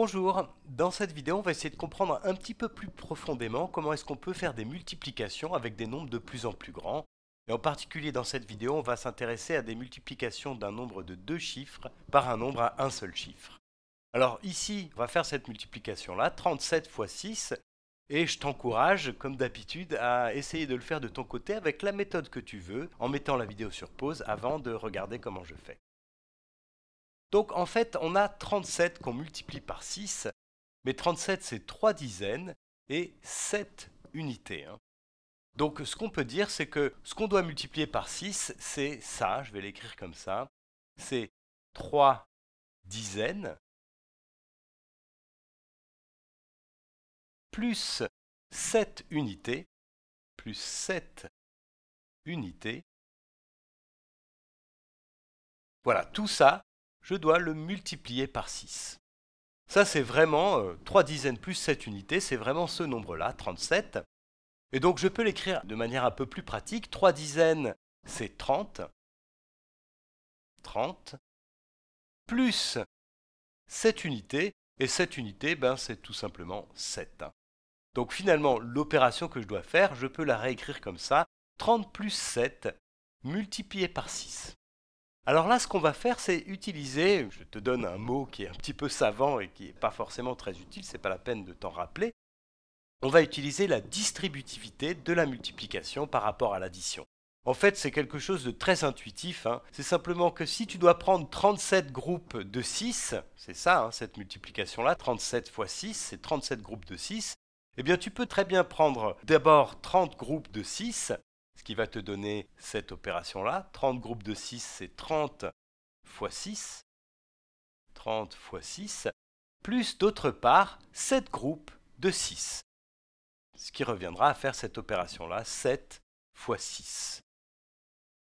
Bonjour, dans cette vidéo on va essayer de comprendre un petit peu plus profondément comment est-ce qu'on peut faire des multiplications avec des nombres de plus en plus grands. Et en particulier dans cette vidéo on va s'intéresser à des multiplications d'un nombre de deux chiffres par un nombre à un seul chiffre. Alors ici on va faire cette multiplication là, 37 x 6, et je t'encourage, comme d'habitude, à essayer de le faire de ton côté avec la méthode que tu veux, en mettant la vidéo sur pause avant de regarder comment je fais. Donc en fait, on a 37 qu'on multiplie par 6, mais 37 c'est 3 dizaines et 7 unités. Hein. Donc ce qu'on peut dire, c'est que ce qu'on doit multiplier par 6, c'est ça, je vais l'écrire comme ça, c'est 3 dizaines plus 7 unités, plus 7 unités. Voilà, tout ça, je dois le multiplier par 6. Ça, c'est vraiment 3 euh, dizaines plus 7 unités, c'est vraiment ce nombre-là, 37. Et donc, je peux l'écrire de manière un peu plus pratique. 3 dizaines, c'est 30. 30. Plus 7 unités. Et 7 unités, ben, c'est tout simplement 7. Donc finalement, l'opération que je dois faire, je peux la réécrire comme ça. 30 plus 7 multiplié par 6. Alors là, ce qu'on va faire, c'est utiliser, je te donne un mot qui est un petit peu savant et qui n'est pas forcément très utile, c'est pas la peine de t'en rappeler. On va utiliser la distributivité de la multiplication par rapport à l'addition. En fait, c'est quelque chose de très intuitif. Hein. C'est simplement que si tu dois prendre 37 groupes de 6, c'est ça, hein, cette multiplication-là, 37 fois 6, c'est 37 groupes de 6, eh bien tu peux très bien prendre d'abord 30 groupes de 6 qui va te donner cette opération-là. 30 groupes de 6, c'est 30 fois 6. 30 fois 6, plus d'autre part 7 groupes de 6. Ce qui reviendra à faire cette opération-là, 7 fois 6.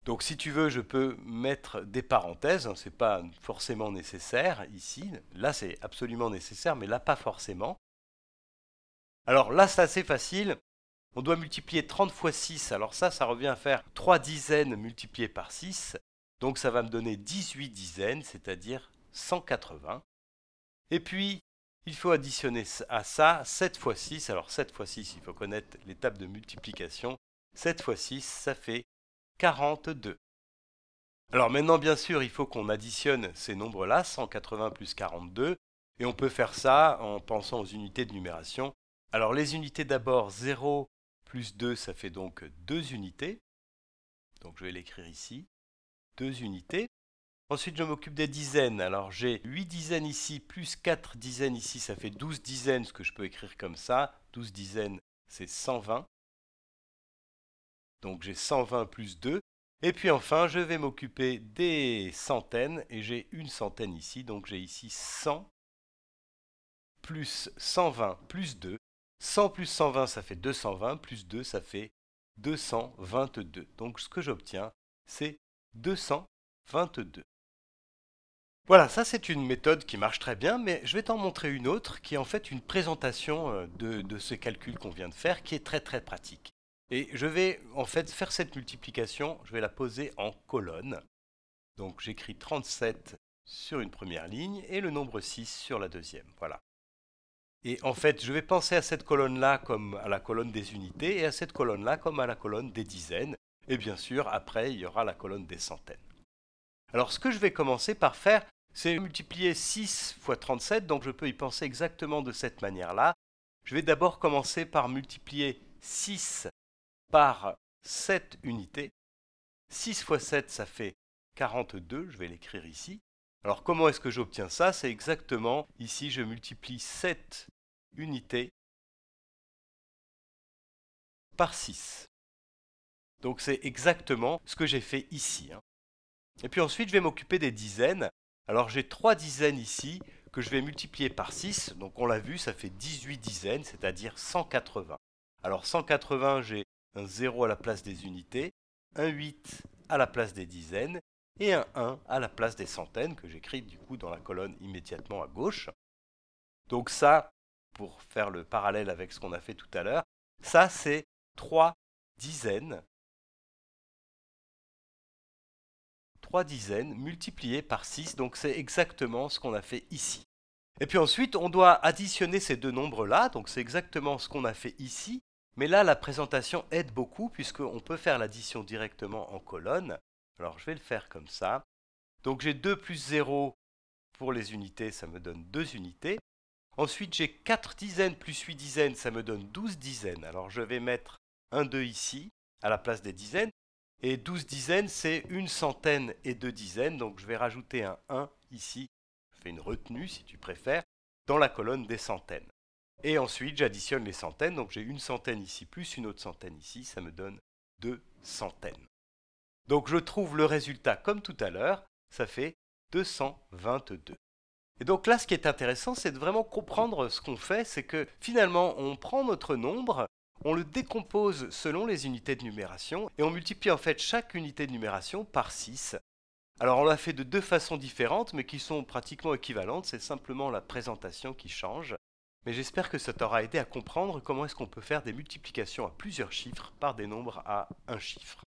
Donc si tu veux, je peux mettre des parenthèses, hein, ce n'est pas forcément nécessaire ici. Là, c'est absolument nécessaire, mais là, pas forcément. Alors là, c'est assez facile. On doit multiplier 30 fois 6, alors ça, ça revient à faire 3 dizaines multipliées par 6, donc ça va me donner 18 dizaines, c'est-à-dire 180. Et puis, il faut additionner à ça 7 fois 6, alors 7 fois 6, il faut connaître l'étape de multiplication, 7 fois 6, ça fait 42. Alors maintenant, bien sûr, il faut qu'on additionne ces nombres-là, 180 plus 42, et on peut faire ça en pensant aux unités de numération. Alors les unités d'abord 0, plus 2, ça fait donc 2 unités. Donc je vais l'écrire ici. 2 unités. Ensuite, je m'occupe des dizaines. Alors j'ai 8 dizaines ici, plus 4 dizaines ici, ça fait 12 dizaines, ce que je peux écrire comme ça. 12 dizaines, c'est 120. Donc j'ai 120 plus 2. Et puis enfin, je vais m'occuper des centaines, et j'ai une centaine ici, donc j'ai ici 100 plus 120 plus 2, 100 plus 120, ça fait 220, plus 2, ça fait 222. Donc ce que j'obtiens, c'est 222. Voilà, ça c'est une méthode qui marche très bien, mais je vais t'en montrer une autre qui est en fait une présentation euh, de, ce calcul qu'on vient de faire qui est très très pratique. Et je vais en fait faire cette multiplication, je vais la poser en colonne. Donc j'écris 37 sur une première ligne et le nombre 6 sur la deuxième. Voilà. Et en fait, je vais penser à cette colonne-là comme à la colonne des unités et à cette colonne-là comme à la colonne des dizaines. Et bien sûr, après, il y aura la colonne des centaines. Alors ce que je vais commencer par faire, c'est multiplier 6 fois 37, donc je peux y penser exactement de cette manière-là. Je vais d'abord commencer par multiplier 6 par 7 unités. 6 fois 7, ça fait 42, je vais l'écrire ici. Alors comment est-ce que j'obtiens ça C'est exactement, ici je multiplie 7 unité par 6. Donc c'est exactement ce que j'ai fait ici. Hein. Et puis ensuite, je vais m'occuper des dizaines. Alors j'ai 3 dizaines ici que je vais multiplier par 6. Donc on l'a vu, ça fait 18 dizaines, c'est-à-dire 180. Alors 180, j'ai un 0 à la place des unités, un 8 à la place des dizaines et un 1 à la place des centaines que j'écris du coup dans la colonne immédiatement à gauche. Donc ça, pour faire le parallèle avec ce qu'on a fait tout à l'heure, ça c'est 3 dizaines, trois dizaines multipliées par 6, donc c'est exactement ce qu'on a fait ici. Et puis ensuite, on doit additionner ces deux nombres-là, donc c'est exactement ce qu'on a fait ici, mais là, la présentation aide beaucoup puisqu'on peut faire l'addition directement en colonne. Alors je vais le faire comme ça. Donc j'ai 2 plus 0 pour les unités, ça me donne 2 unités. Ensuite, j'ai 4 dizaines plus 8 dizaines, ça me donne 12 dizaines. Alors je vais mettre un 2 ici, à la place des dizaines. Et 12 dizaines, c'est une centaine et deux dizaines. Donc je vais rajouter un 1 ici. Je fais une retenue, si tu préfères, dans la colonne des centaines. Et ensuite, j'additionne les centaines. Donc j'ai une centaine ici, plus une autre centaine ici. Ça me donne 2 centaines. Donc je trouve le résultat comme tout à l'heure. Ça fait 222. Et donc là, ce qui est intéressant, c'est de vraiment comprendre ce qu'on fait, c'est que finalement, on prend notre nombre, on le décompose selon les unités de numération, et on multiplie en fait chaque unité de numération par 6. Alors on l'a fait de deux façons différentes, mais qui sont pratiquement équivalentes, c'est simplement la présentation qui change. Mais j'espère que ça t'aura aidé à comprendre comment est-ce qu'on peut faire des multiplications à plusieurs chiffres par des nombres à un chiffre.